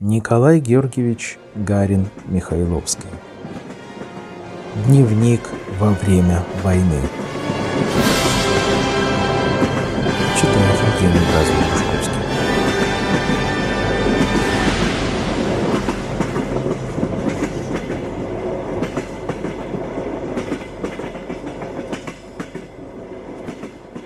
Николай Георгиевич Гарин Михайловский. Дневник во время войны. Читает Евгений Бразович Мушковский.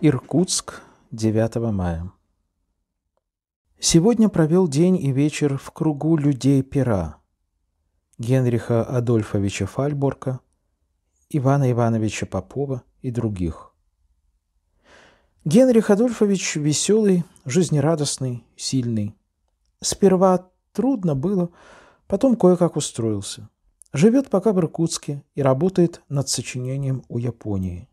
Иркутск, 9 мая. Сегодня провел день и вечер в кругу людей пера. Генриха Адольфовича Фальборка, Ивана Ивановича Попова и других. Генрих Адольфович веселый, жизнерадостный, сильный. Сперва трудно было, потом кое-как устроился. Живет пока в Иркутске и работает над сочинением у Японии.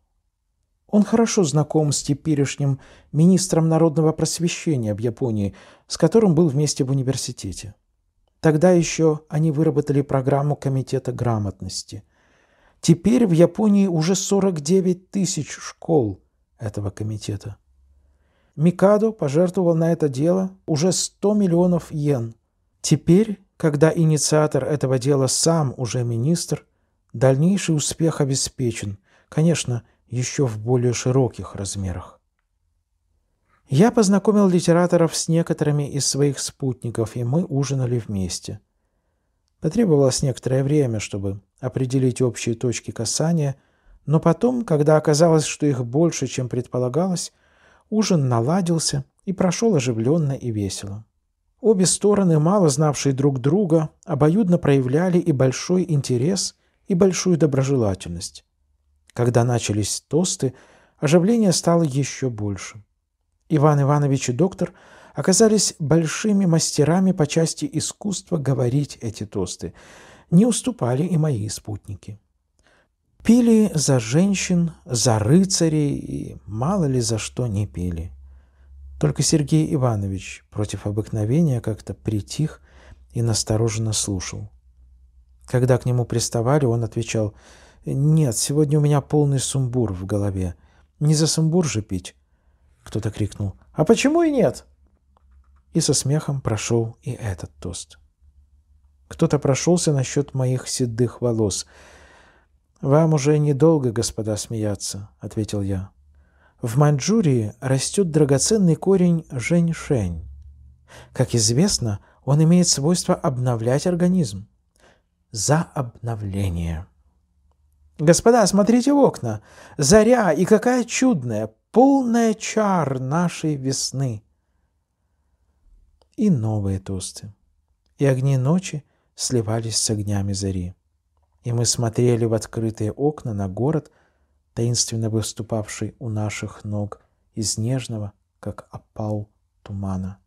Он хорошо знаком с теперешним министром народного просвещения в Японии, с которым был вместе в университете. Тогда еще они выработали программу Комитета грамотности. Теперь в Японии уже 49 тысяч школ этого комитета. Микадо пожертвовал на это дело уже 100 миллионов йен. Теперь, когда инициатор этого дела сам уже министр, дальнейший успех обеспечен. Конечно, еще в более широких размерах. Я познакомил литераторов с некоторыми из своих спутников, и мы ужинали вместе. Потребовалось некоторое время, чтобы определить общие точки касания, но потом, когда оказалось, что их больше, чем предполагалось, ужин наладился и прошел оживленно и весело. Обе стороны, мало знавшие друг друга, обоюдно проявляли и большой интерес, и большую доброжелательность. Когда начались тосты, оживление стало еще больше. Иван Иванович и доктор оказались большими мастерами по части искусства говорить эти тосты. Не уступали и мои спутники. Пили за женщин, за рыцарей и мало ли за что не пили. Только Сергей Иванович против обыкновения как-то притих и настороженно слушал. Когда к нему приставали, он отвечал – «Нет, сегодня у меня полный сумбур в голове. Не за сумбур же пить!» Кто-то крикнул. «А почему и нет?» И со смехом прошел и этот тост. Кто-то прошелся насчет моих седых волос. «Вам уже недолго, господа, смеяться», — ответил я. В Маньчжурии растет драгоценный корень женьшень. Как известно, он имеет свойство обновлять организм. За обновление. Господа, смотрите в окна. Заря, и какая чудная, полная чар нашей весны. И новые тосты. И огни ночи сливались с огнями зари. И мы смотрели в открытые окна на город, таинственно выступавший у наших ног из нежного, как опал тумана.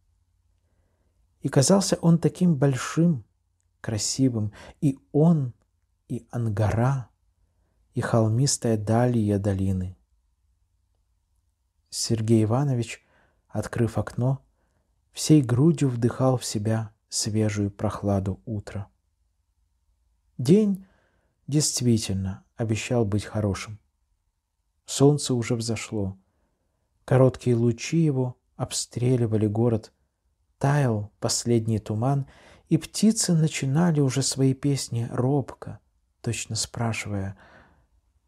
И казался он таким большим, красивым, и он, и ангара — и холмистая далее долины. Сергей Иванович, открыв окно, всей грудью вдыхал в себя свежую прохладу утра. День действительно обещал быть хорошим. Солнце уже взошло. Короткие лучи его обстреливали город. Таял последний туман, и птицы начинали уже свои песни робко, точно спрашивая —